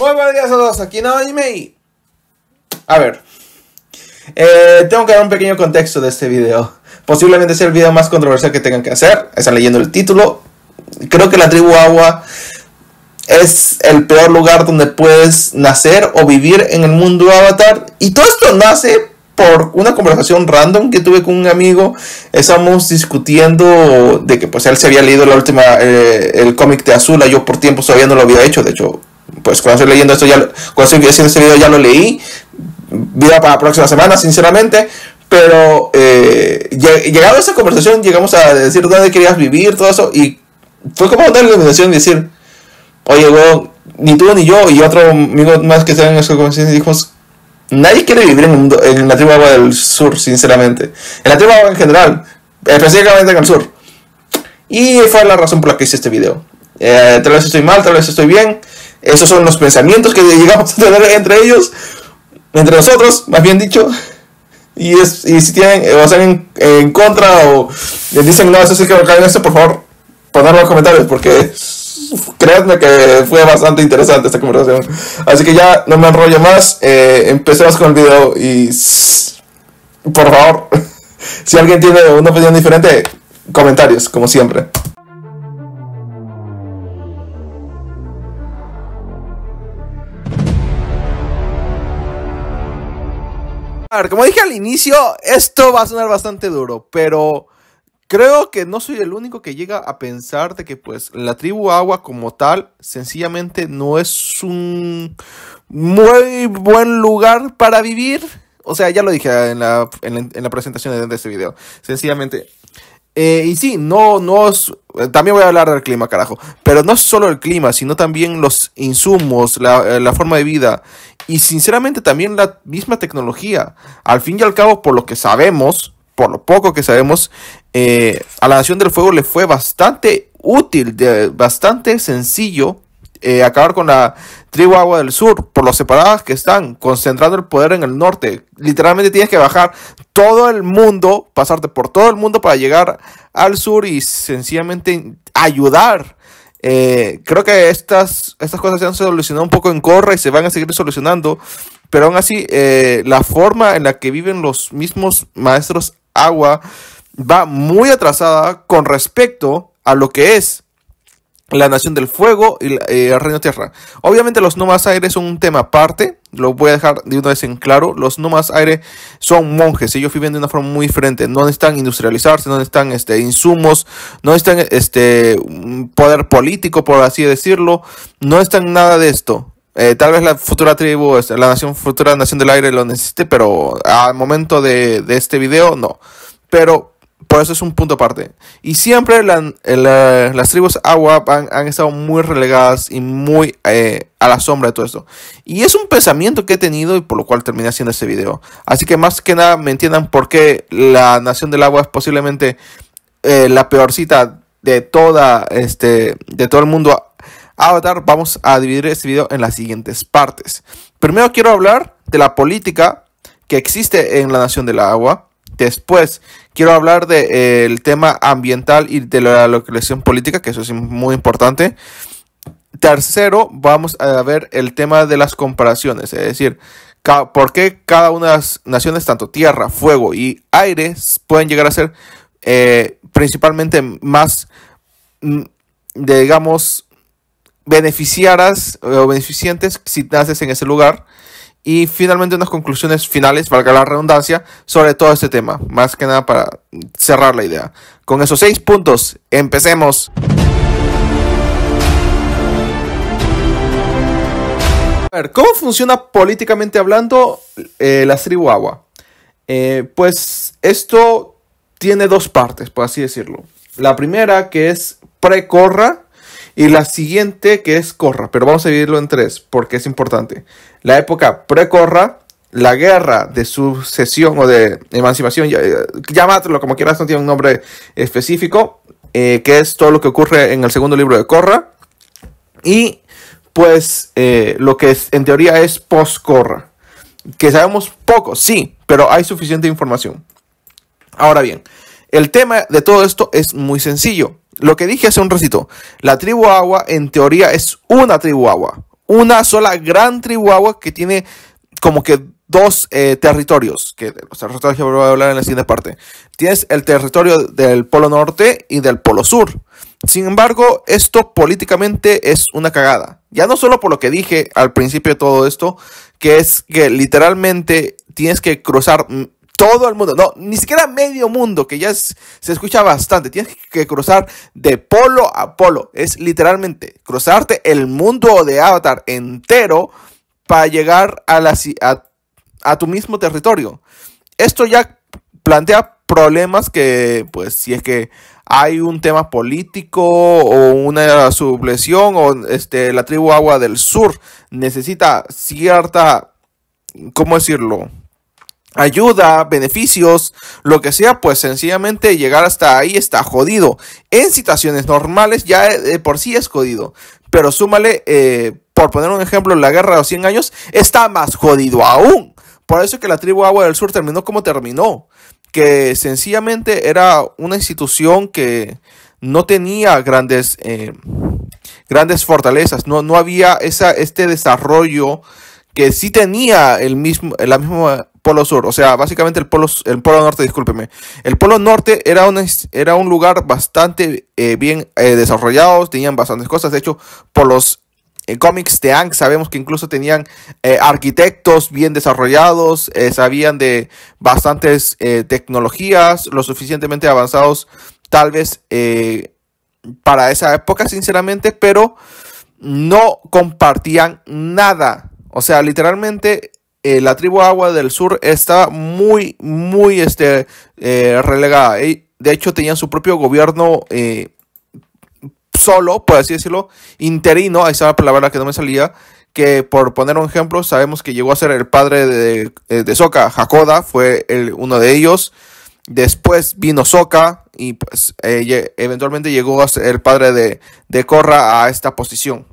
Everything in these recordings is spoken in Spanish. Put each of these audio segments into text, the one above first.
Muy buenos días a todos, aquí en Anime A ver... Eh, tengo que dar un pequeño contexto de este video. Posiblemente sea el video más controversial que tengan que hacer. Están leyendo el título. Creo que la tribu agua es el peor lugar donde puedes nacer o vivir en el mundo avatar. Y todo esto nace por una conversación random que tuve con un amigo. Estamos discutiendo de que pues él se había leído la última, eh, el cómic de Azula. Yo por tiempo todavía no lo había hecho. De hecho, pues cuando estoy leyendo esto ya, lo, haciendo este video ya lo leí, vida para la próxima semana, sinceramente, pero eh, llegado a esa conversación llegamos a decir dónde querías vivir, todo eso, y fue como una iluminación y decir, oye, ni tú ni yo y otro amigo más que estaba en esa conversación dijimos, nadie quiere vivir en, el en la tribu agua del sur, sinceramente, en la tribu agua en general, específicamente en el sur. Y fue la razón por la que hice este video. Eh, tal vez estoy mal, tal vez estoy bien. Esos son los pensamientos que llegamos a tener entre ellos, entre nosotros, más bien dicho. Y, es, y si tienen eh, o están en, en contra o dicen no, eso sí que en esto por favor, ponerlo en los comentarios porque créanme que fue bastante interesante esta conversación. Así que ya no me enrollo más, eh, empecemos con el video y por favor, si alguien tiene una opinión diferente, comentarios, como siempre. como dije al inicio, esto va a sonar bastante duro, pero creo que no soy el único que llega a pensar de que pues la tribu agua como tal sencillamente no es un muy buen lugar para vivir. O sea, ya lo dije en la, presentación de este video. Sencillamente. Eh, y sí, no, no también voy a hablar del clima, carajo. Pero no solo el clima, sino también los insumos, eh, la, forma de vida y sinceramente también la misma tecnología. Al fin y al cabo, por lo que sabemos, por lo poco que sabemos, eh, a la Nación del Fuego le fue bastante útil, bastante sencillo eh, acabar con la tribu agua del sur, por los separadas que están, concentrando el poder en el norte. Literalmente tienes que bajar todo el mundo, pasarte por todo el mundo para llegar al sur y sencillamente ayudar. Eh, creo que estas, estas cosas se han solucionado un poco en corra y se van a seguir solucionando, pero aún así eh, la forma en la que viven los mismos maestros agua va muy atrasada con respecto a lo que es la Nación del Fuego y eh, el Reino Tierra. Obviamente los Numas Aire son un tema aparte, lo voy a dejar de una vez en claro. Los Numas Aire son monjes, ellos viven de una forma muy diferente, no necesitan industrializarse, no necesitan este, insumos, no necesitan este, poder político, por así decirlo, no necesitan nada de esto. Eh, tal vez la futura tribu, este, la nación, futura nación del aire lo necesite, pero al momento de este video no. Pero por eso es un punto aparte. Y siempre las tribus agua han, estado muy relegadas y muy eh, a la sombra de todo esto. Y es un pensamiento que he tenido y por lo cual terminé haciendo este video. Así que más que nada me entiendan por qué la nación del agua es posiblemente eh, la peorcita de toda este de todo el mundo Avatar. Vamos a dividir este video en las siguientes partes. Primero quiero hablar de la política que existe en la nación del agua. Después Quiero hablar del eh, tema ambiental y de la localización política, que eso es muy importante. Tercero, vamos a ver el tema de las comparaciones, es decir, por qué cada una de las naciones, tanto tierra, fuego y aire, pueden llegar a ser eh, principalmente más, mm, digamos, beneficiaras o beneficientes si naces en ese lugar y finalmente unas conclusiones finales, valga la redundancia, sobre todo este tema. Más que nada para cerrar la idea. Con esos seis puntos, empecemos. A ver, ¿cómo funciona políticamente hablando eh, la tribu eh, pues esto tiene dos partes, por así decirlo. La primera que es pre-corra y la siguiente que es Corra, pero vamos a dividirlo en tres porque es importante. La época precorra la guerra de sucesión o de emancipación, llámatelo como quieras, no tiene un nombre específico, eh, que es todo lo que ocurre en el segundo libro de Corra. Y pues eh, lo que es, en teoría es post-Corra. Que sabemos poco, sí, pero hay suficiente información. Ahora bien, el tema de todo esto es muy sencillo. Lo que dije hace un recito, la tribu agua en teoría es una tribu agua, una sola gran tribu agua que tiene como que dos eh, territorios, que los territorios que voy a hablar en la siguiente parte. Tienes el territorio del Polo Norte y del Polo Sur. Sin embargo, esto políticamente es una cagada. Ya no solo por lo que dije al principio de todo esto, que es que literalmente tienes que cruzar todo el mundo, no, ni siquiera medio mundo, que ya se escucha bastante. Tienes que cruzar de polo a polo. Es literalmente cruzarte el mundo de Avatar entero para llegar a, la, a, tu mismo territorio. Esto ya plantea problemas que, pues, si es que hay un tema político o una supresión o este, la tribu Agua del Sur necesita cierta, ¿cómo decirlo? ayuda, beneficios, lo que sea, pues sencillamente llegar hasta ahí está jodido. En situaciones normales ya de por sí es jodido, pero súmale, eh, por poner un ejemplo, la guerra de los 100 años está más jodido aún. Por eso que la tribu Agua del Sur terminó como terminó, que sencillamente era una institución que no tenía grandes, eh, grandes fortalezas, no, no había esa, este desarrollo que sí tenía el mismo, la misma Polo Sur, o sea, básicamente el Polo, el polo Norte, discúlpeme. El Polo Norte era un, era un lugar bastante eh, bien eh, desarrollado, tenían bastantes cosas, de hecho, por los eh, cómics de Ang sabemos que incluso tenían arquitectos bien desarrollados, sabían de bastantes tecnologías, lo suficientemente avanzados tal vez para esa época, sinceramente, pero no compartían nada. O sea, literalmente eh, la tribu Agua del Sur está muy, muy este, eh, relegada. De hecho, tenían su propio gobierno eh, solo, por así decirlo, interino, ahí estaba la palabra que no me salía, que por poner un ejemplo, sabemos que llegó a ser el padre de, Soca, Jacoda Hakoda fue uno de ellos. Después vino Soca y pues, eventualmente llegó a ser el padre de, de Korra a esta posición.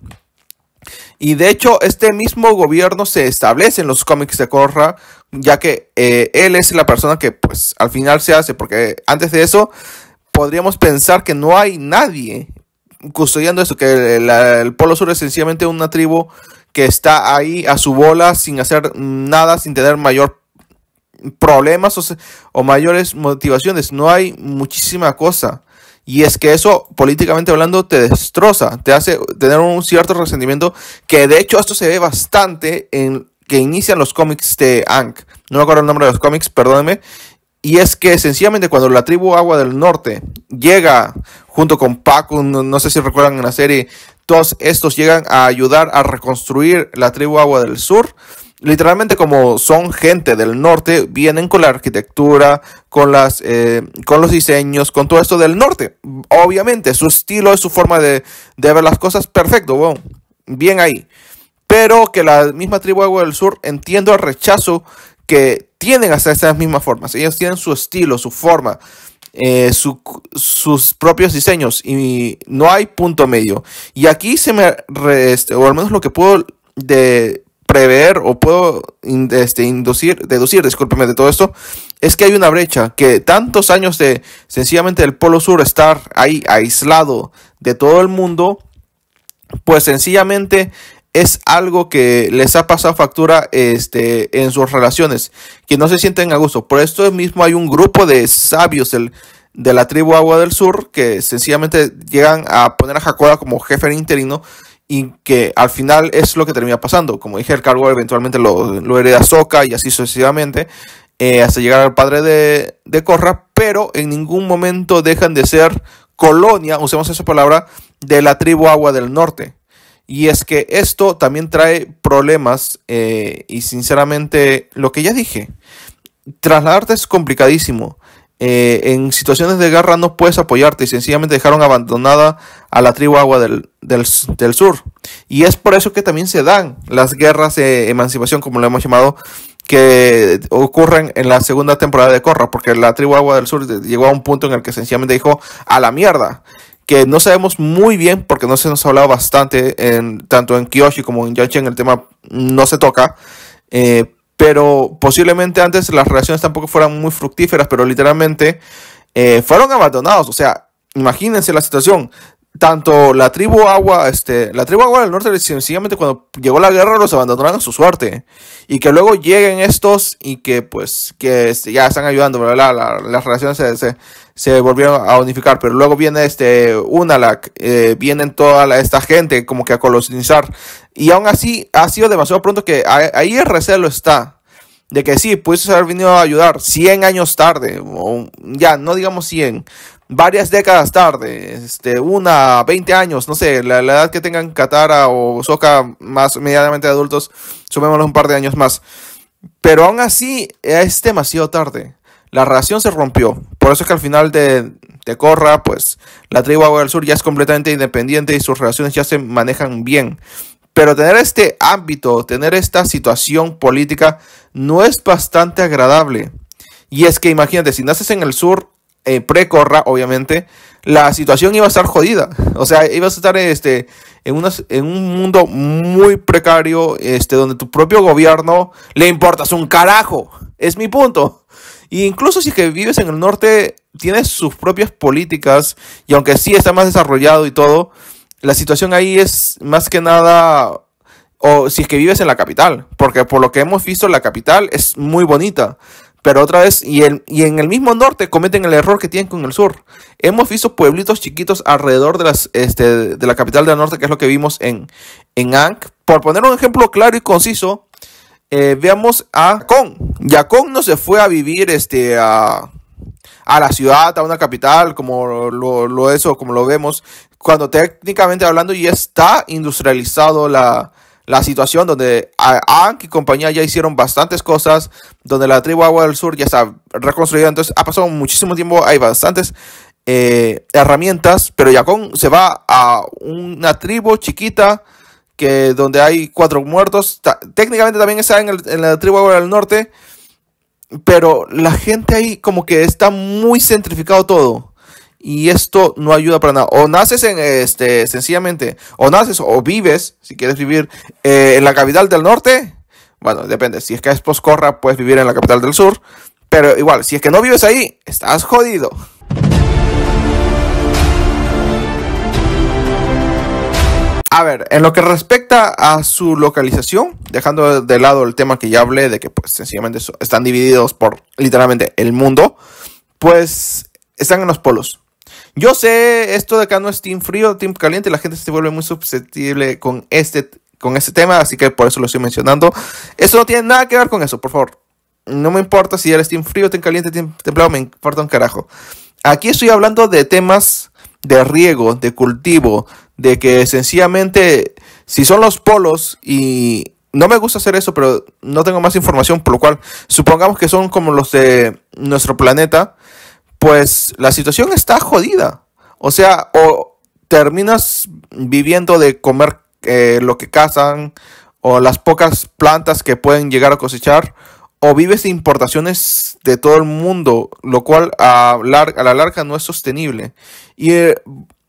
Y de hecho, este mismo gobierno se establece en los cómics de Korra, ya que eh, él es la persona que pues al final se hace, porque antes de eso podríamos pensar que no hay nadie custodiando esto, que el, Polo Sur es sencillamente una tribu que está ahí a su bola sin hacer nada, sin tener mayor problemas o mayores motivaciones. No hay muchísima cosa. Y es que eso, políticamente hablando, te destroza, te hace tener un cierto resentimiento, que de hecho esto se ve bastante en que inician los cómics de Ank. No me acuerdo el nombre de los cómics, perdónenme. Y es que sencillamente cuando la tribu Agua del Norte llega junto con Paco, no, no sé si recuerdan en la serie, todos estos llegan a ayudar a reconstruir la tribu Agua del Sur literalmente como son gente del norte, vienen con la arquitectura, con, las, eh, con los diseños, con todo esto del norte. Obviamente, su estilo es su forma de, ver las cosas, perfecto, wow. bien ahí. Pero que la misma tribu del sur entiendo el rechazo que tienen hacia esas mismas formas. Ellos tienen su estilo, su forma. Eh, sus propios diseños y no hay punto medio y aquí se me este, o al menos lo que puedo de prever o puedo este, inducir, deducir, discúlpeme de todo esto, es que hay una brecha, que tantos años de sencillamente el Polo Sur estar ahí aislado de todo el mundo, pues sencillamente es algo que les ha pasado factura este, en sus relaciones, que no se sienten a gusto. Por esto mismo hay un grupo de sabios de la tribu Agua del Sur que sencillamente llegan a poner a Jacoba como jefe interino y que al final es lo que termina pasando. Como dije, el cargo eventualmente lo, hereda Soca y así sucesivamente eh, hasta llegar al padre de, Corra, pero en ningún momento dejan de ser colonia, usemos esa palabra, de la tribu Agua del Norte. Y es que esto también trae problemas eh, y sinceramente lo que ya dije, trasladarte es complicadísimo. Eh, en situaciones de guerra no puedes apoyarte y sencillamente dejaron abandonada a la tribu agua del, sur. Y es por eso que también se dan las guerras de emancipación, como lo hemos llamado, que ocurren en la segunda temporada de Corra, porque la tribu agua del sur llegó a un punto en el que sencillamente dijo a la mierda que no sabemos muy bien, porque no se nos ha hablado bastante, en, tanto en Kyoshi como en el tema no se toca, eh, pero posiblemente antes las relaciones tampoco fueran muy fructíferas, pero literalmente eh, fueron abandonados. O sea, imagínense la situación. Tanto la tribu agua, este, la tribu agua del norte, sencillamente cuando llegó la guerra los abandonaron a su suerte. Y que luego lleguen estos y que pues que este, ya están ayudando, ¿verdad? La, las relaciones se, se volvieron a unificar, pero luego viene este Unalak, eh, vienen toda esta gente como que a colonizar, y aún así ha sido demasiado pronto que ahí el recelo está, de que sí, pudiese haber venido a ayudar 100 años tarde, ya, no digamos 100, varias décadas tarde, este, una, 20 años, no sé, la, edad que tengan Katara o Soka, más medianamente adultos, sumémoslo un par de años más. Pero aún así, es demasiado tarde la relación se rompió. Por eso es que al final de, Corra, pues la tribu del Sur ya es completamente independiente y sus relaciones ya se manejan bien. Pero tener este ámbito, tener esta situación política, no es bastante agradable. Y es que imagínate, si naces en el sur, eh, pre-corra, obviamente, la situación iba a estar jodida. O sea, ibas a estar este, en, en un mundo muy precario, este, donde tu propio gobierno le importas un carajo. Es mi punto. Y incluso si es que vives en el norte, tienes sus propias políticas y aunque sí está más desarrollado y todo, la situación ahí es más que nada o si es que vives en la capital, porque por lo que hemos visto la capital es muy bonita, pero otra vez, y, el, y en el mismo norte cometen el error que tienen con el sur. Hemos visto pueblitos chiquitos alrededor de, las, este, de la capital del norte, que es lo que vimos en, en Ankh. Por poner un ejemplo claro y conciso, eh, veamos a Yacón. Yacón no se fue a vivir este, a, la ciudad, a una capital, como lo, es como lo vemos, cuando técnicamente hablando ya está industrializado la, situación donde Ank y compañía ya hicieron bastantes cosas, donde la tribu Agua del Sur ya está reconstruida, entonces ha pasado muchísimo tiempo, hay bastantes eh, herramientas, pero Yacón se va a una tribu chiquita que donde hay cuatro muertos. técnicamente también está en, el, en la tribu del norte, pero la gente ahí como que está muy centrificado todo. Y esto no ayuda para nada. O naces en este, sencillamente, o naces o vives, si quieres vivir eh, en la capital del norte. Bueno, depende. Si es que es poscorra, puedes vivir en la capital del sur. Pero igual, si es que no vives ahí, estás jodido. A ver, en lo que respecta a su localización, dejando de lado el tema que ya hablé de que pues sencillamente están divididos por literalmente el mundo, pues están en los polos. Yo sé, esto de acá no es team frío, team caliente, la gente se vuelve muy susceptible con este, con este tema, así que por eso lo estoy mencionando. Eso no tiene nada que ver con eso, por favor. No me importa si eres team frío, team caliente, team templado, me importa un carajo. Aquí estoy hablando de temas de riego, de cultivo, de que sencillamente, si son los polos y no me gusta hacer eso, pero no tengo más información, por lo cual supongamos que son como los de nuestro planeta, pues la situación está jodida. O sea, o terminas viviendo de comer eh, lo que cazan o las pocas plantas que pueden llegar a cosechar, o vives de importaciones de todo el mundo, lo cual a, a la larga no es sostenible. Y eh,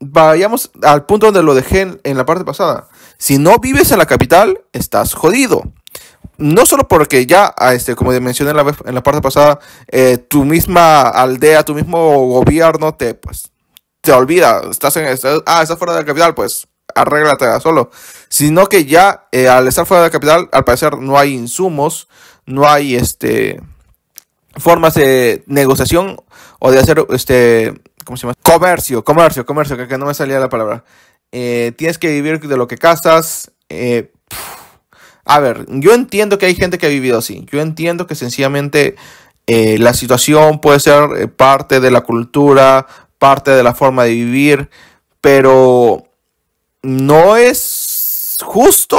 vayamos al punto donde lo dejé en, la parte pasada. Si no vives en la capital, estás jodido. No solo porque ya, ah, este, como mencioné en la, parte pasada, eh, tu misma aldea, tu mismo gobierno te, pues, te olvida. Estás en, ah, estás fuera de la capital, pues arréglate solo. Sino que ya eh, al estar fuera de la capital, al parecer no hay insumos, no hay este, formas de negociación o de hacer este, ¿Cómo se llama? Comercio, comercio, comercio, que, no me salía la palabra. Eh, tienes que vivir de lo que casas. Eh, a ver, yo entiendo que hay gente que ha vivido así. Yo entiendo que sencillamente eh, la situación puede ser parte de la cultura, parte de la forma de vivir, pero no es justo.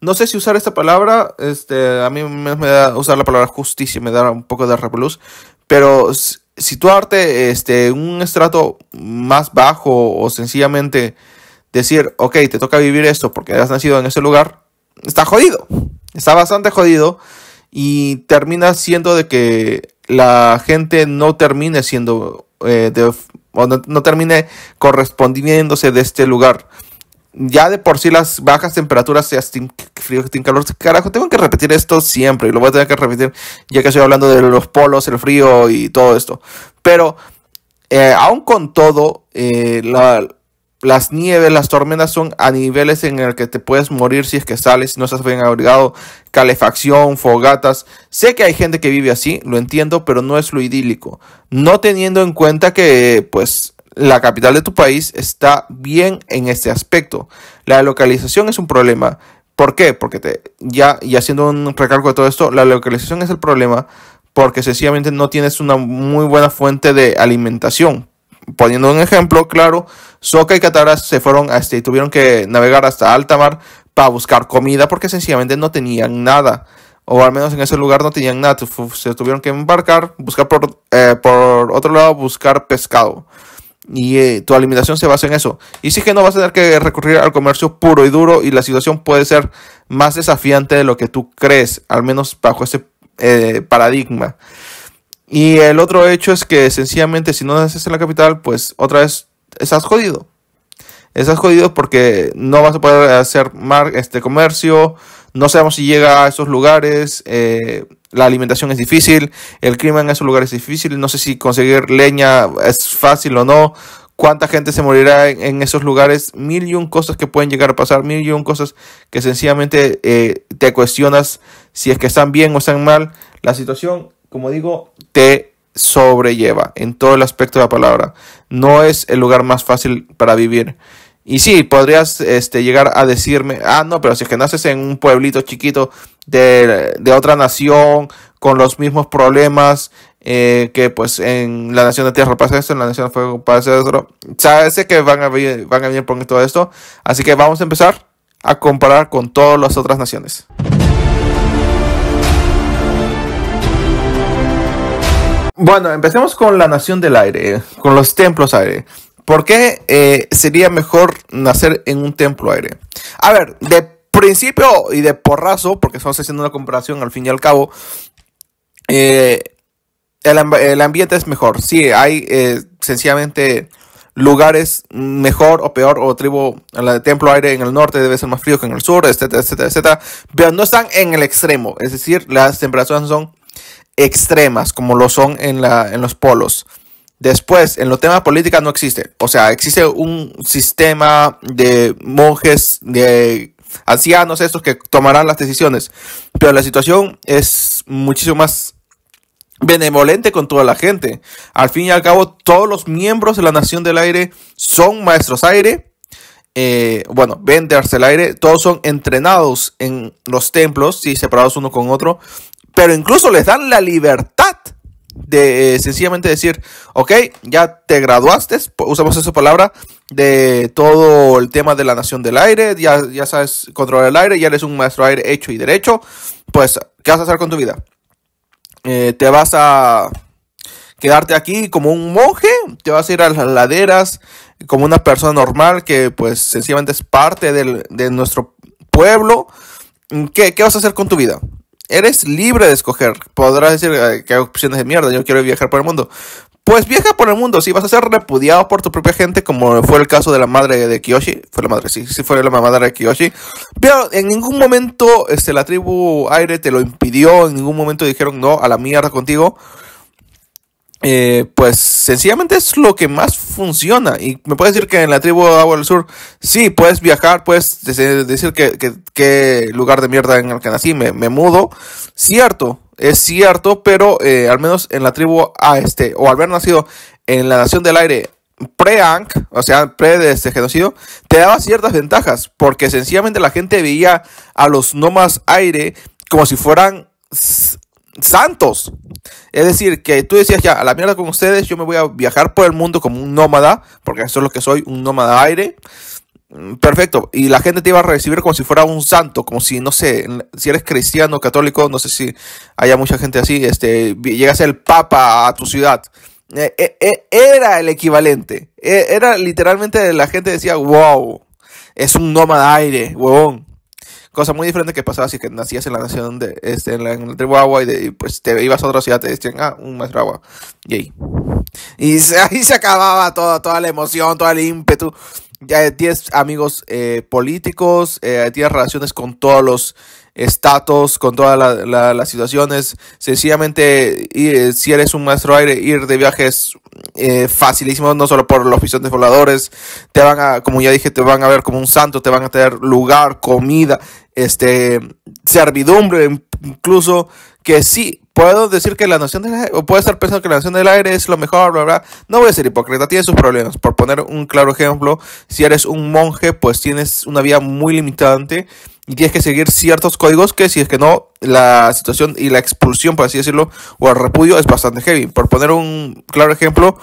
No sé si usar esta palabra, este, a mí me da usar la palabra justicia, me da un poco de repelús, pero situarte este, en un estrato más bajo o sencillamente decir, ok, te toca vivir esto porque has nacido en ese lugar, está jodido, está bastante jodido y termina siendo de que la gente no termine siendo eh, de, no termine correspondiéndose de este lugar ya de por sí las bajas temperaturas, sea frío, sin calor, carajo, tengo que repetir esto siempre y lo voy a tener que repetir ya que estoy hablando de los polos, el frío y todo esto. Pero, eh, aún con todo, eh, las nieves, las tormentas son a niveles en el que te puedes morir si es que sales, no estás bien abrigado, calefacción, fogatas. Sé que hay gente que vive así, lo entiendo, pero no es lo idílico. No teniendo en cuenta que, pues, la capital de tu país está bien en este aspecto. La localización es un problema. ¿Por qué? Porque te, ya, y haciendo un recalco de todo esto, la localización es el problema porque sencillamente no tienes una muy buena fuente de alimentación. Poniendo un ejemplo, claro, Soca y Cataras se fueron a este, tuvieron que navegar hasta alta mar para buscar comida porque sencillamente no tenían nada. O al menos en ese lugar no tenían nada. Se tuvieron que embarcar, buscar por, eh, por otro lado, buscar pescado. Y eh, tu alimentación se basa en eso. Y sí que no vas a tener que recurrir al comercio puro y duro y la situación puede ser más desafiante de lo que tú crees, al menos bajo ese eh, paradigma. Y el otro hecho es que sencillamente si no naces en la capital, pues otra vez estás jodido. Estás jodido porque no vas a poder hacer más este comercio, no sabemos si llega a esos lugares, eh, la alimentación es difícil, el clima en esos lugares es difícil, no sé si conseguir leña es fácil o no, cuánta gente se morirá en, esos lugares, mil y un cosas que pueden llegar a pasar, mil y un cosas que sencillamente eh, te cuestionas si es que están bien o están mal. La situación, como digo, te sobrelleva en todo el aspecto de la palabra. No es el lugar más fácil para vivir. Y sí, podrías este, llegar a decirme, ah, no, pero si es que naces en un pueblito chiquito de, otra nación, con los mismos problemas eh, que pues en la nación de tierra pasa esto, en la nación de fuego pasa otro. Sabes que van a, van a venir por todo esto, así que vamos a empezar a comparar con todas las otras naciones. Bueno, empecemos con la nación del aire, con los templos aire. ¿Por qué eh, sería mejor nacer en un templo aire? A ver, de principio y de porrazo, porque estamos haciendo una comparación al fin y al cabo, eh, el, ambiente es mejor. Sí, hay eh, sencillamente lugares mejor o peor o tribu, la templo aire en el norte debe ser más frío que en el sur, etcétera, etcétera, etcétera. Pero no están en el extremo, es decir, las temperaturas son extremas como lo son en, la, en los polos. Después, en los temas políticos no existe. O sea, existe un sistema de monjes, de ancianos, estos que tomarán las decisiones. Pero la situación es muchísimo más benevolente con toda la gente. Al fin y al cabo, todos los miembros de la Nación del Aire son maestros aire. Eh, bueno, venderse el aire, todos son entrenados en los templos, y separados uno con otro, pero incluso les dan la libertad de eh, sencillamente decir, ok, ya te graduaste, usamos esa palabra, de todo el tema de la nación del aire, ya, ya sabes controlar el aire, ya eres un maestro aire hecho y derecho, pues, ¿qué vas a hacer con tu vida? Eh, ¿Te vas a quedarte aquí como un monje? ¿Te vas a ir a las laderas como una persona normal que pues sencillamente es parte de nuestro pueblo? ¿Qué vas a hacer con tu vida? Eres libre de escoger. Podrás decir que hay opciones de mierda, yo quiero viajar por el mundo. Pues viaja por el mundo, si vas a ser repudiado por tu propia gente, como fue el caso de la madre de Kiyoshi, fue la madre, sí, sí fue la madre de Kiyoshi, pero en ningún momento este, la tribu aire te lo impidió, en ningún momento dijeron no, a la mierda contigo, eh, pues sencillamente es lo que más funciona. Y me puedes decir que en la tribu de Agua del Sur, sí, puedes viajar, puedes decir que, lugar de mierda en el que nací, me, mudo. Cierto, es cierto, pero eh, al menos en la tribu a este, o al haber nacido en la Nación del Aire pre-ANC, o sea, pre de este genocidio, te daba ciertas ventajas, porque sencillamente la gente veía a los nomas aire como si fueran santos. Es decir, que tú decías ya, a la mierda con ustedes, yo me voy a viajar por el mundo como un nómada, porque eso es lo que soy, un nómada aire. Mm, perfecto. Y la gente te iba a recibir como si fuera un santo, como si, no sé, si eres cristiano, católico, no sé si haya mucha gente así, este, llegas el papa a tu ciudad. E, e, e, era el equivalente. era literalmente la gente decía, wow, es un nómada aire, huevón. Cosa muy diferente que pasaba si que nacías en la nación de este, en la, y, pues te ibas a otra ciudad, te decían, ah, un maestro agua. Y ahí. Y se, ahí se acababa toda toda la emoción, todo el ímpetu. Ya tienes amigos eh, políticos, tienes eh, relaciones con todos los estatus, con todas las situaciones. Sencillamente, eh, si eres un maestro aire, ir de viajes eh, facilísimo, no solo por los de voladores, te van a, como ya dije, te van a ver como un santo, te van a tener lugar, comida, este, servidumbre, incluso que sí, puedo decir que la nación del aire, o puede estar pensando que la nación del aire es lo mejor, bla, No voy a ser hipócrita, tiene sus problemas. Por poner un claro ejemplo, si eres un monje, pues tienes una vida muy limitante y tienes que seguir ciertos códigos que si es que no, la situación y la expulsión, por así decirlo, o el repudio es bastante heavy. Por poner un claro ejemplo,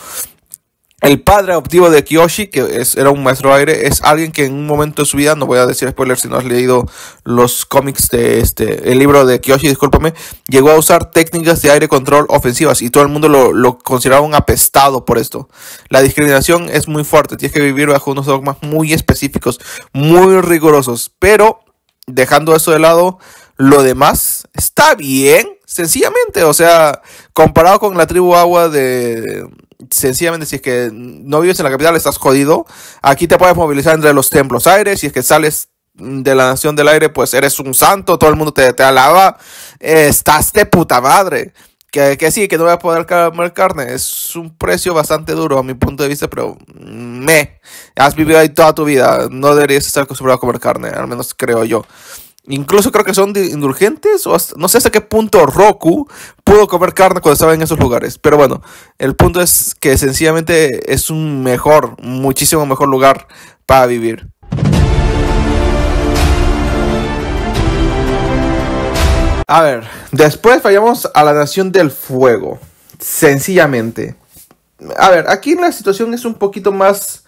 el padre adoptivo de Kiyoshi, que era un maestro aire, es alguien que en un momento de su vida, no voy a decir spoilers si no has leído los cómics de este, el libro de Kiyoshi, discúlpame, llegó a usar técnicas de aire control ofensivas y todo el mundo lo, lo consideraba un apestado por esto. La discriminación es muy fuerte, tienes que vivir bajo unos dogmas muy específicos, muy rigurosos, pero dejando eso de lado, lo demás está bien, sencillamente. O sea, comparado con la tribu agua de... Sencillamente, si es que no vives en la capital, estás jodido. Aquí te puedes movilizar entre los templos aires. Si es que sales de la nación del aire, pues eres un santo, todo el mundo te, alaba. estás de puta madre que, sí, que no voy a poder comer carne. Es un precio bastante duro a mi punto de vista, pero mm, me. Has vivido ahí toda tu vida. No deberías estar acostumbrado a comer carne, al menos creo yo. Incluso creo que son indulgentes, o no sé hasta qué punto Roku pudo comer carne cuando estaba en esos lugares. Pero bueno, el punto es que sencillamente es un mejor, muchísimo mejor lugar para vivir. A ver, después vayamos a la Nación del Fuego. Sencillamente. A ver, aquí la situación es un poquito más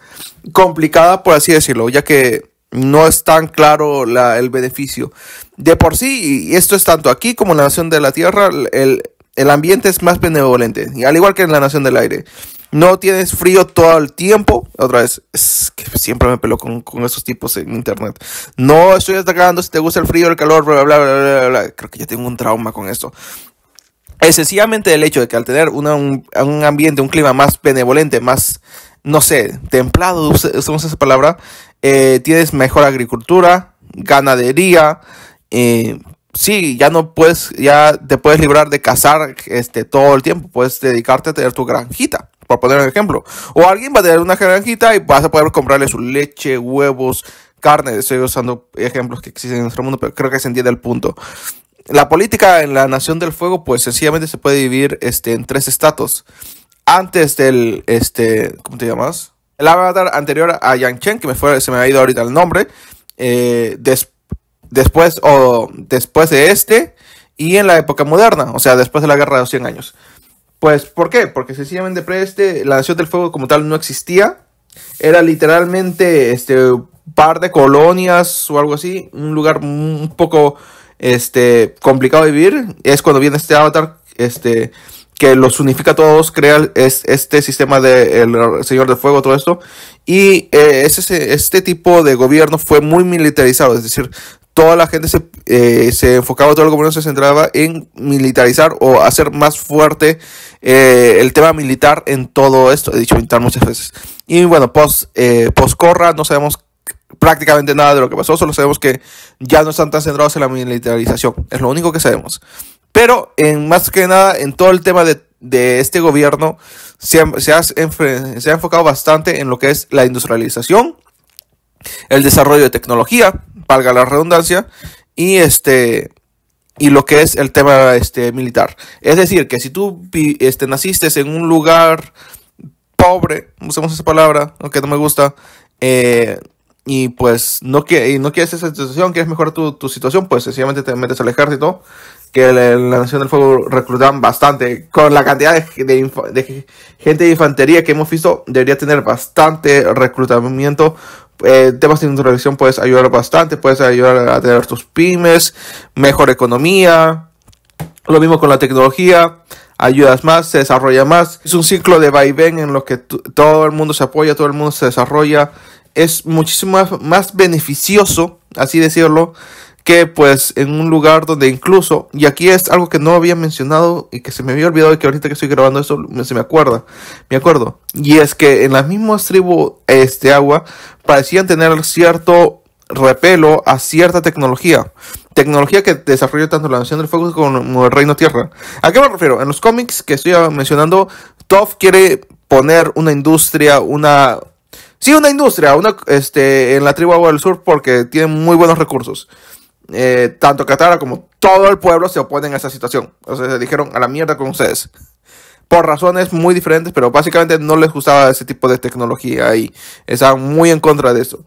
complicada, por así decirlo, ya que no es tan claro el beneficio. De por sí, y esto es tanto aquí como en la Nación de la Tierra, el, el ambiente es más benevolente, al igual que en la Nación del Aire no tienes frío todo el tiempo. Otra vez, es que siempre me pelo con, esos tipos en internet. No estoy atacando si te gusta el frío, el calor, bla, bla, bla, bla, bla. Creo que ya tengo un trauma con esto. Es sencillamente el hecho de que al tener un, ambiente, un clima más benevolente, más, no sé, templado, usamos esa palabra, eh, tienes mejor agricultura, ganadería, eh, sí, ya no puedes, ya te puedes librar de cazar este, todo el tiempo, puedes dedicarte a tener tu granjita para poner un ejemplo. O alguien va a tener una granjita y vas a poder comprarle su leche, huevos, carne. Estoy usando ejemplos que existen en nuestro mundo, pero creo que se entiende el punto. La política en la Nación del Fuego, pues sencillamente se puede vivir este, en tres estados. Antes del, este, ¿cómo te llamas? El avatar anterior a Yang Chen, que se me ha ido ahorita el nombre. Eh, después, o después de este, y en la época moderna, o sea, después de la guerra de los 100 años. Pues, ¿por qué? Porque sencillamente Preste, la Nación del Fuego como tal no existía. Era literalmente este par de colonias o algo así. Un lugar un poco este, complicado de vivir. Es cuando viene este avatar este, que los unifica a todos, crea este sistema del el Señor del Fuego, todo esto. Y eh, ese, este tipo de gobierno fue muy militarizado. Es decir, toda la gente se, eh, se enfocaba, todo el gobierno se centraba en militarizar o hacer más fuerte eh, el tema militar en todo esto. He dicho militar muchas veces. Y bueno, post, eh, Corra no sabemos prácticamente nada de lo que pasó, solo sabemos que ya no están tan centrados en la militarización. Es lo único que sabemos. Pero en, más que nada en todo el tema de, de este gobierno se, se ha enfocado bastante en lo que es la industrialización el desarrollo de tecnología, valga la redundancia, y este y lo que es el tema este, militar. Es decir, que si tú este, naciste en un lugar pobre, usamos esa palabra, aunque no me gusta, eh, y pues no, que, no quieres esa situación, quieres mejorar tu, tu situación, pues sencillamente te metes al ejército que la Nación del Fuego reclutan bastante. Con la cantidad de, gente de infantería que hemos visto, debería tener bastante reclutamiento. Eh, temas de introducción puedes ayudar bastante, puedes ayudar a tener tus pymes, mejor economía. Lo mismo con la tecnología, ayudas más, se desarrolla más. Es un ciclo de vaivén en lo que todo el mundo se apoya, todo el mundo se desarrolla. Es muchísimo más beneficioso, así decirlo, que pues en un lugar donde incluso, y aquí es algo que no había mencionado y que se me había olvidado y que ahorita que estoy grabando eso se me acuerda, me acuerdo, y es que en las mismas tribus este agua parecían tener cierto repelo a cierta tecnología, tecnología que desarrolló tanto la Nación del Fuego como el Reino Tierra. ¿A qué me refiero? En los cómics que estoy mencionando, Top quiere poner una industria, una sí una industria, una este en la tribu Agua del Sur porque tiene muy buenos recursos. Eh, tanto Catara como todo el pueblo se oponen a esa situación. O sea, se dijeron a la mierda con ustedes. Por razones muy diferentes, pero básicamente no les gustaba ese tipo de tecnología y estaban muy en contra de eso.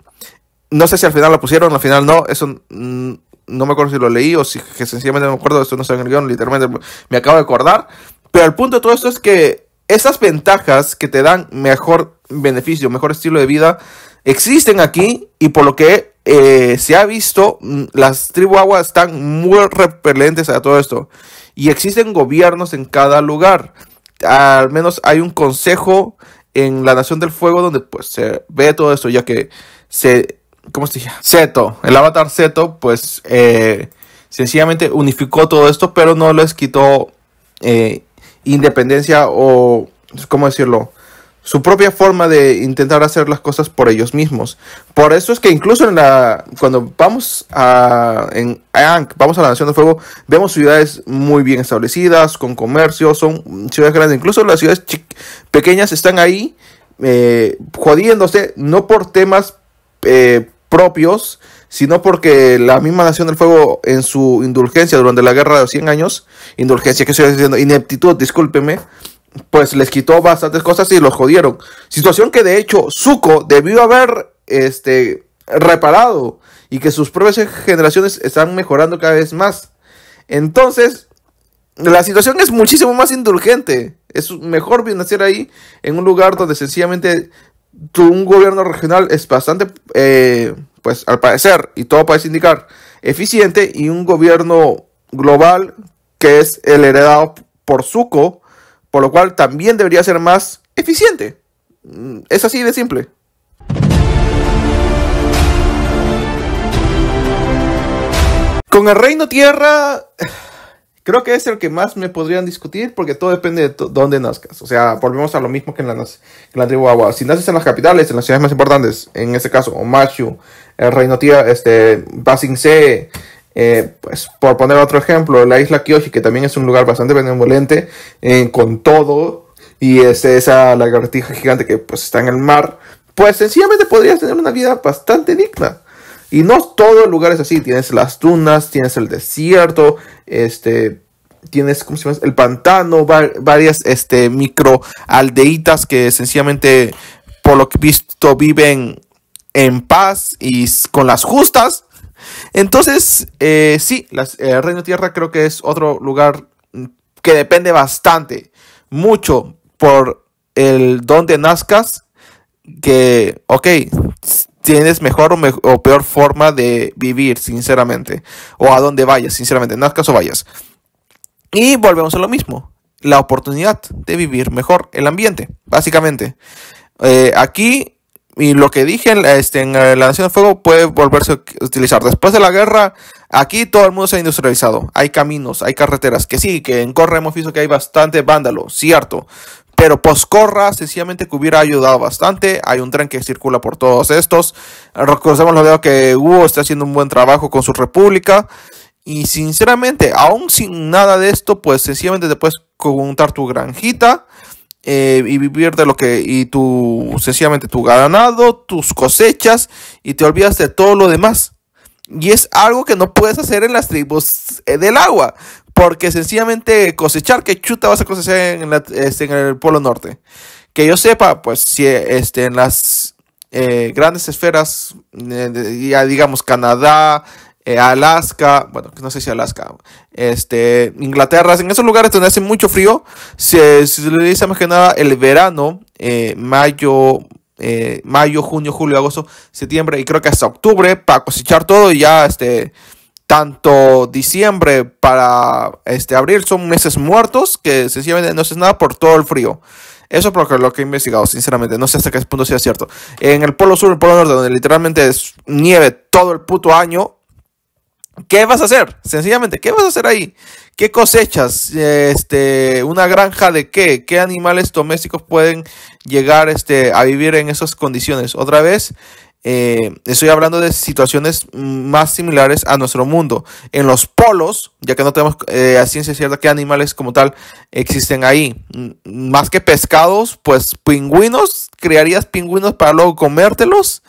No sé si al final la pusieron, al final no, eso no me acuerdo si lo leí o si sencillamente no me acuerdo, esto no está en el guión, literalmente me acabo de acordar. Pero el punto de todo esto es que esas ventajas que te dan mejor beneficio, mejor estilo de vida, existen aquí y por lo que eh, se ha visto, mm, las tribus agua están muy repelentes a todo esto. Y existen gobiernos en cada lugar. Al menos hay un consejo en la Nación del Fuego donde pues se ve todo esto, ya que se... ¿Cómo se el avatar Seto, pues eh, sencillamente unificó todo esto, pero no les quitó eh, independencia o, ¿cómo decirlo? su propia forma de intentar hacer las cosas por ellos mismos. Por eso es que incluso en la, cuando vamos a, en vamos a la Nación de Fuego, vemos ciudades muy bien establecidas, con comercio, son ciudades grandes. Incluso las ciudades pequeñas están ahí eh, jodiéndose, no por temas eh, propios, sino porque la misma Nación del Fuego en su indulgencia durante la Guerra de los 100 Años, indulgencia, que estoy diciendo? Ineptitud, discúlpeme pues les quitó bastantes cosas y los jodieron. Situación que de hecho Suco debió haber este, reparado y que sus propias generaciones están mejorando cada vez más. Entonces, la situación es muchísimo más indulgente. Es mejor nacer ahí en un lugar donde sencillamente un gobierno regional es bastante, eh, pues al parecer, y todo parece indicar, eficiente y un gobierno global que es el heredado por Zuko por lo cual también debería ser más eficiente. Mm, es así de simple. Con el reino tierra, creo que es el que más me podrían discutir porque todo depende de dónde nazcas. O sea, volvemos a lo mismo que en la, Antigua en agua. Si naces en las capitales, en las ciudades más importantes, en este caso, Omachu, el reino tierra, este, c eh, pues, por poner otro ejemplo, la isla Kyoji que también es un lugar bastante benevolente, eh, con todo, y es este, esa lagartija gigante que pues está en el mar, pues sencillamente podrías tener una vida bastante digna. Y no todo el lugar es así, tienes las dunas, tienes el desierto, este, tienes ¿cómo se llama? el pantano, varias este, micro aldeitas que sencillamente, por lo que visto, viven en paz y con las justas. Entonces, eh, sí, el eh, Reino Tierra creo que es otro lugar que depende bastante, mucho por el donde nazcas, que, ok, tienes mejor o, peor forma de vivir, sinceramente, o a donde vayas, sinceramente, nazcas o vayas. Y volvemos a lo mismo, la oportunidad de vivir mejor el ambiente, básicamente. Eh, aquí y lo que dije este, en la Nación de Fuego puede volverse a utilizar. Después de la guerra, aquí todo el mundo se ha industrializado. Hay caminos, hay carreteras. Que sí, que en Corra hemos visto que hay bastante vándalo, cierto. Pero poscorra, sencillamente que hubiera ayudado bastante. Hay un tren que circula por todos estos. Recordemos lo veo que Hugo está haciendo un buen trabajo con su república. Y sinceramente, aún sin nada de esto, pues sencillamente te puedes juntar tu granjita eh, y vivir de lo que y tu sencillamente tu ganado, tus cosechas y te olvidas de todo lo demás. Y es algo que no puedes hacer en las tribus eh, del agua, porque sencillamente cosechar que chuta vas a cosechar este, en, el Polo Norte. Que yo sepa, pues si este en las eh, grandes esferas, ya digamos Canadá, eh, Alaska, bueno, no sé si Alaska, este, Inglaterra, en esos lugares donde hace mucho frío, se, se dice, más que nada el verano, eh, mayo, eh, mayo, junio, julio, agosto, septiembre y creo que hasta octubre para cosechar todo y ya este tanto diciembre para este abril son meses muertos que se sencillamente no se nada por todo el frío. Eso es lo que he investigado, sinceramente. No sé hasta qué punto sea cierto. En el Polo Sur, el Polo Norte, donde literalmente es nieve todo el puto año, ¿Qué vas a hacer? Sencillamente, ¿qué vas a hacer ahí? ¿Qué cosechas? Este, ¿Una granja de qué? ¿Qué animales domésticos pueden llegar este, a vivir en esas condiciones? Otra vez, eh, estoy hablando de situaciones más similares a nuestro mundo. En los polos, ya que no tenemos eh, a ciencia cierta qué animales como tal existen ahí. Más que pescados, pues pingüinos, ¿crearías pingüinos para luego comértelos?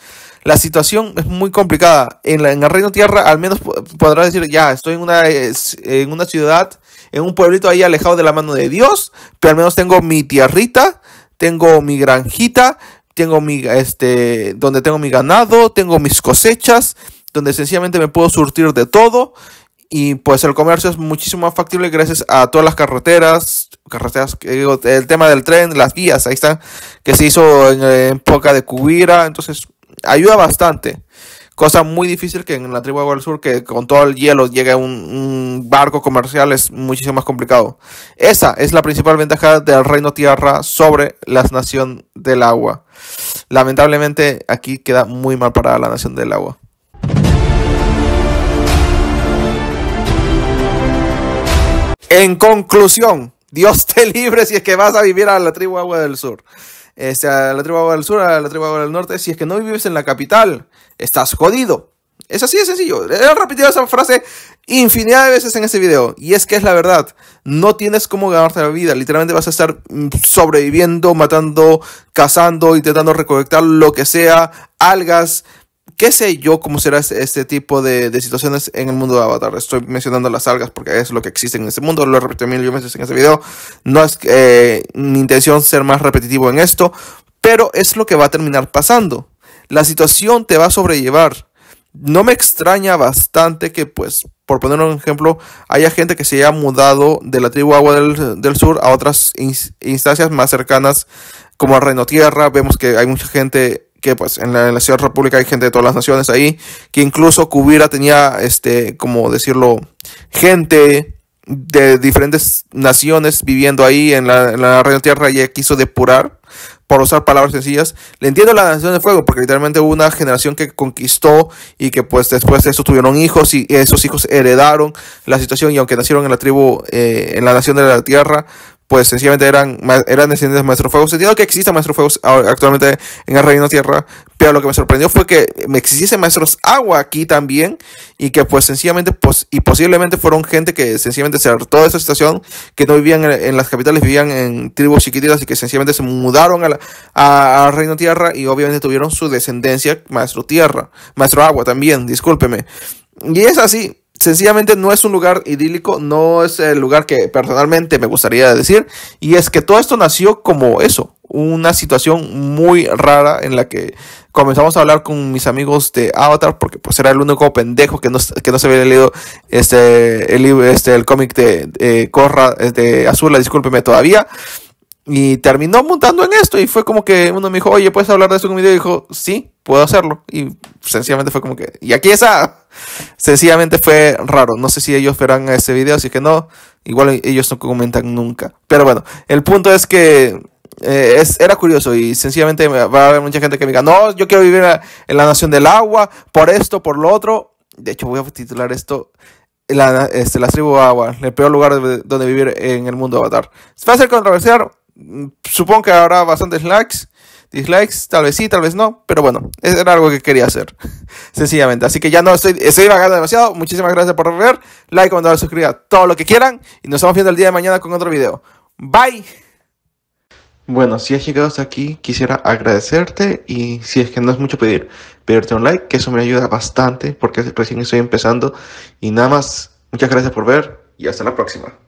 la situación es muy complicada. En, la, en el Reino Tierra al menos podrás decir, ya, estoy en una, en una ciudad, en un pueblito ahí alejado de la mano de Dios, pero al menos tengo mi tierrita, tengo mi granjita, tengo mi, este, donde tengo mi ganado, tengo mis cosechas, donde sencillamente me puedo surtir de todo. Y pues el comercio es muchísimo más factible gracias a todas las carreteras, carreteras, el tema del tren, las guías. ahí están, que se hizo en época de Cubira. Entonces, ayuda bastante. Cosa muy difícil que en la tribu agua del sur, que con todo el hielo llegue un, un, barco comercial, es muchísimo más complicado. Esa es la principal ventaja del reino tierra sobre la nación del agua. Lamentablemente aquí queda muy mal para la nación del agua. En conclusión, Dios te libre si es que vas a vivir a la tribu agua del sur. Este, a la tribu del sur, a la tribu del norte, si es que no vives en la capital, estás jodido. Es así de sencillo. He repetido esa frase infinidad de veces en este video. Y es que es la verdad. No tienes cómo ganarte la vida. Literalmente vas a estar mm, sobreviviendo, matando, cazando, intentando recolectar lo que sea, algas, ¿Qué sé yo cómo será este, este tipo de, situaciones en el mundo de Avatar? Estoy mencionando las algas porque es lo que existe en este mundo, lo he repetido mil veces en este video. No es eh, mi intención ser más repetitivo en esto, pero es lo que va a terminar pasando. La situación te va a sobrellevar. No me extraña bastante que, pues, por poner un ejemplo, haya gente que se haya mudado de la tribu Agua del, Sur a otras instancias más cercanas como a Reino Tierra. Vemos que hay mucha gente que pues en la, Ciudad República hay gente de todas las naciones ahí, que incluso Cubira tenía, este, como decirlo, gente de diferentes naciones viviendo ahí en la, en la tierra y quiso depurar, por usar palabras sencillas, le entiendo la nación de fuego, porque literalmente hubo una generación que conquistó y que pues después de eso tuvieron hijos y esos hijos heredaron la situación y aunque nacieron en la tribu, eh, en la nación de la tierra, pues sencillamente eran, eran descendientes de Maestro Fuegos Entiendo que existen Maestro Fuegos actualmente en el Reino Tierra, pero lo que me sorprendió fue que existiesen Maestros Agua aquí también y que pues sencillamente pues, y posiblemente fueron gente que sencillamente se hartó de esa situación, que no vivían en, las capitales, vivían en tribus chiquititas y que sencillamente se mudaron al a Reino Tierra y obviamente tuvieron su descendencia Maestro Tierra, Maestro Agua también, discúlpeme. Y es así, sencillamente no es un lugar idílico, no es el lugar que personalmente me gustaría decir, y es que todo esto nació como eso, una situación muy rara en la que comenzamos a hablar con mis amigos de Avatar, porque pues era el único pendejo que no, se había leído este, el, este, el cómic de, Corra, eh, eh, de Azula, discúlpeme todavía. Y terminó montando en esto y fue como que uno me dijo, oye, ¿puedes hablar de esto video? Y dijo, sí, puedo hacerlo. Y sencillamente fue como que, y aquí está. Sencillamente fue raro. No sé si ellos verán ese video, si es que no, igual e-, ellos no comentan nunca. Pero bueno, el punto es que eh, era curioso y sencillamente va a haber mucha gente que me diga, no, yo quiero vivir en la nación del agua, por esto, por lo otro. De hecho, voy a titular esto la, este, la tribu agua, el peor lugar donde vivir en el mundo avatar. Es a ser controversial, Supongo que habrá bastantes likes, dislikes, tal vez sí, tal vez no, pero bueno, era algo que quería hacer, sencillamente. Así que ya no estoy, estoy vagando demasiado. Muchísimas gracias por ver, like, comentar, suscribir, todo lo que quieran. Y nos estamos viendo el día de mañana con otro video. Bye. Bueno, si has llegado hasta aquí, quisiera agradecerte y si es que no es mucho pedir, pedirte un like, que eso me ayuda bastante porque recién estoy empezando. Y nada más, muchas gracias por ver y hasta la próxima.